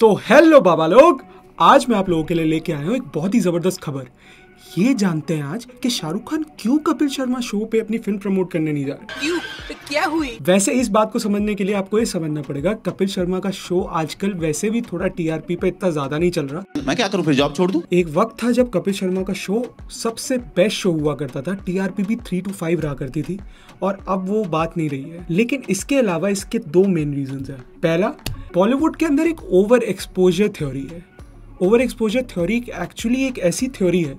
तो हेलो बाबा लोग आज मैं आप लोगों के लिए लेके आया हूँ एक बहुत ही ज़बरदस्त खबर ये जानते हैं आज कि शाहरुख खान क्यों कपिल शर्मा शो पे अपनी फिल्म प्रमोट करने नहीं जा रहे क्यों क्या हुई वैसे इस बात को समझने के लिए आपको ये समझना पड़ेगा कपिल शर्मा का शो आजकल वैसे भी थोड़ा टीआरपी पे इतना ज्यादा नहीं चल रहा मैं क्या करूँ फिर जॉब छोड़ दूँ एक वक्त था जब कपिल शर्मा का शो सबसे बेस्ट शो हुआ करता था टीआरपी भी थ्री टू फाइव रहा करती थी और अब वो बात नहीं रही है लेकिन इसके अलावा इसके दो मेन रीजन है पहला बॉलीवुड के अंदर एक ओवर एक्सपोजर थ्योरी है ओवर एक्सपोजर थ्योरी एक्चुअली एक ऐसी थ्योरी है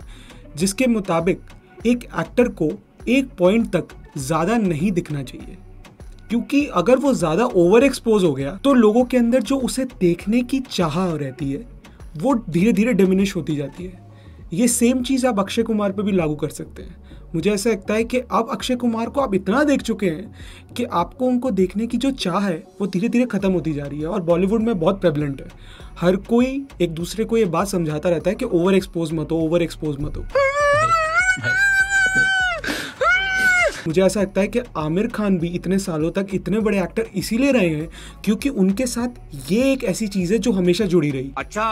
जिसके मुताबिक एक एक्टर को एक पॉइंट तक ज़्यादा नहीं दिखना चाहिए क्योंकि अगर वो ज़्यादा ओवर एक्सपोज हो गया तो लोगों के अंदर जो उसे देखने की चाह रहती है वो धीरे धीरे डिमिनिश होती जाती है ये सेम चीज़ आप अक्षय कुमार पर भी लागू कर सकते हैं मुझे ऐसा लगता है कि अब अक्षय कुमार को आप इतना देख चुके हैं कि आपको उनको देखने की जो चाह है वो धीरे धीरे ख़त्म होती जा रही है और बॉलीवुड में बहुत प्रेबलेंट है हर कोई एक दूसरे को ये बात समझाता रहता है कि ओवर एक्सपोज मत हो ओवर एक्सपोज मत हो मुझे ऐसा लगता है कि आमिर खान भी इतने सालों तक इतने बड़े एक्टर इसीलिए रहे हैं क्योंकि उनके साथ ये एक ऐसी चीज है जो हमेशा जुड़ी रही अच्छा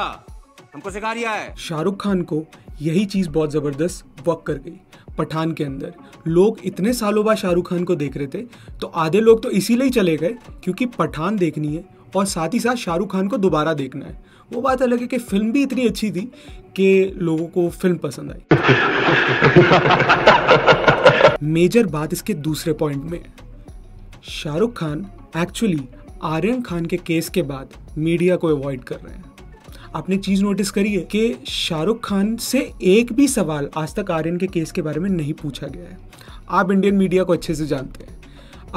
हमको सिखा रिया है शाहरुख खान को यही चीज बहुत जबरदस्त वर्क कर गई पठान के अंदर लोग इतने सालों बाद शाहरुख खान को देख रहे थे तो आधे लोग तो इसीलिए चले गए क्योंकि पठान देखनी है और साथ ही साथ शाहरुख खान को दोबारा देखना है वो बात अलग है कि फिल्म भी इतनी अच्छी थी कि लोगों को फिल्म पसंद आई मेजर बात इसके दूसरे पॉइंट में शाहरुख खान एक्चुअली आर्यन खान के केस के बाद मीडिया को अवॉइड कर रहे हैं आपने एक चीज नोटिस करी है कि शाहरुख खान से एक भी सवाल आज तक आर्यन के केस के बारे में नहीं पूछा गया है आप इंडियन मीडिया को अच्छे से जानते हैं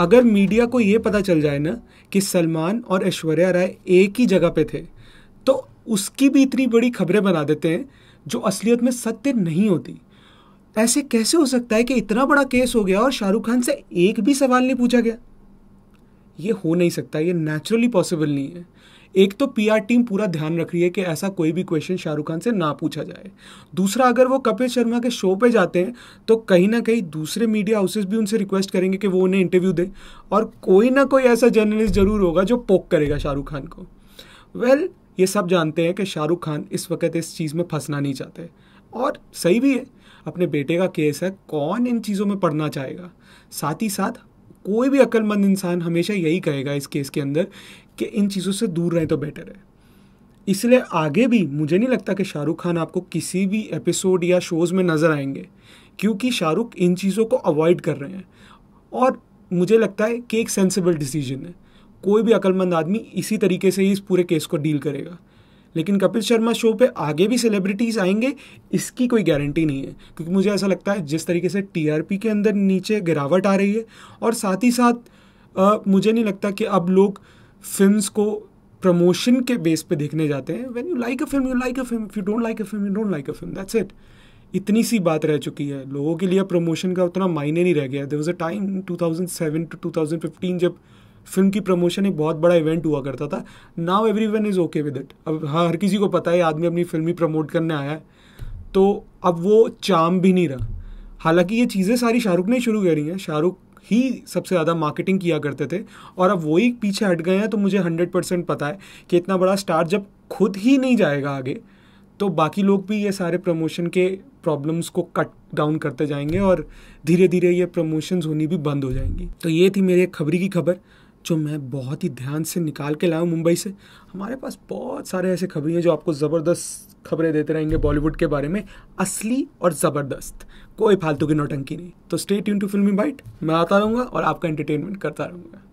अगर मीडिया को ये पता चल जाए ना कि सलमान और ऐश्वर्या राय एक ही जगह पे थे तो उसकी भी इतनी बड़ी खबरें बना देते हैं जो असलियत में सत्य नहीं होती ऐसे कैसे हो सकता है कि इतना बड़ा केस हो गया और शाहरुख खान से एक भी सवाल नहीं पूछा गया ये हो नहीं सकता ये नेचुरली पॉसिबल नहीं है एक तो पीआर टीम पूरा ध्यान रख रही है कि ऐसा कोई भी क्वेश्चन शाहरुख खान से ना पूछा जाए दूसरा अगर वो कपिल शर्मा के शो पे जाते हैं तो कहीं ना कहीं दूसरे मीडिया हाउसेज भी उनसे रिक्वेस्ट करेंगे कि वो उन्हें इंटरव्यू दें और कोई ना कोई ऐसा जर्नलिस्ट ज़रूर होगा जो पोक करेगा शाहरुख खान को वेल well, ये सब जानते हैं कि शाहरुख खान इस वक्त इस चीज़ में फंसना नहीं चाहते और सही भी है अपने बेटे का केस है कौन इन चीज़ों में पढ़ना चाहेगा साथ ही साथ कोई भी अक्लमंद इंसान हमेशा यही कहेगा इस केस के अंदर कि इन चीज़ों से दूर रहें तो बेटर है इसलिए आगे भी मुझे नहीं लगता कि शाहरुख खान आपको किसी भी एपिसोड या शोज़ में नज़र आएंगे क्योंकि शाहरुख इन चीज़ों को अवॉइड कर रहे हैं और मुझे लगता है कि एक सेंसिबल डिसीजन है कोई भी अक्लमंद आदमी इसी तरीके से ही इस पूरे केस को डील करेगा लेकिन कपिल शर्मा शो पे आगे भी सेलिब्रिटीज़ आएंगे इसकी कोई गारंटी नहीं है क्योंकि मुझे ऐसा लगता है जिस तरीके से टीआरपी के अंदर नीचे गिरावट आ रही है और साथ ही साथ आ, मुझे नहीं लगता कि अब लोग फिल्म को प्रमोशन के बेस पे देखने जाते हैं when you like a film you like a film if you don't like a film you don't like a film that's it इतनी सी बात रह चुकी है लोगों के लिए प्रमोशन का उतना मायने नहीं रह गया there was a time 2007 to 2015 जब फिल्म की प्रमोशन एक बहुत बड़ा इवेंट हुआ करता था now everyone is okay with it अब हाँ, हर किसी को पता है आदमी अपनी फिल्म ही प्रमोट करने आया है तो अब वो चाम भी नहीं रहा हालांकि ये चीज़ें सारी शाहरुख ने शुरू करी हैं शाहरुख ही सबसे ज़्यादा मार्केटिंग किया करते थे और अब वही पीछे हट गए हैं तो मुझे हंड्रेड परसेंट पता है कि इतना बड़ा स्टार जब खुद ही नहीं जाएगा आगे तो बाकी लोग भी ये सारे प्रमोशन के प्रॉब्लम्स को कट डाउन करते जाएंगे और धीरे धीरे ये प्रमोशंस होनी भी बंद हो जाएंगी तो ये थी मेरी खबरी की खबर जो मैं बहुत ही ध्यान से निकाल के लाया हूँ मुंबई से हमारे पास बहुत सारे ऐसे खबरें हैं जो आपको ज़बरदस्त खबरें देते रहेंगे बॉलीवुड के बारे में असली और ज़बरदस्त कोई फालतू की नौटंकी नहीं तो स्टेट यून टू फिल्मी बाइट मैं आता रहूँगा और आपका एंटरटेनमेंट करता रहूँगा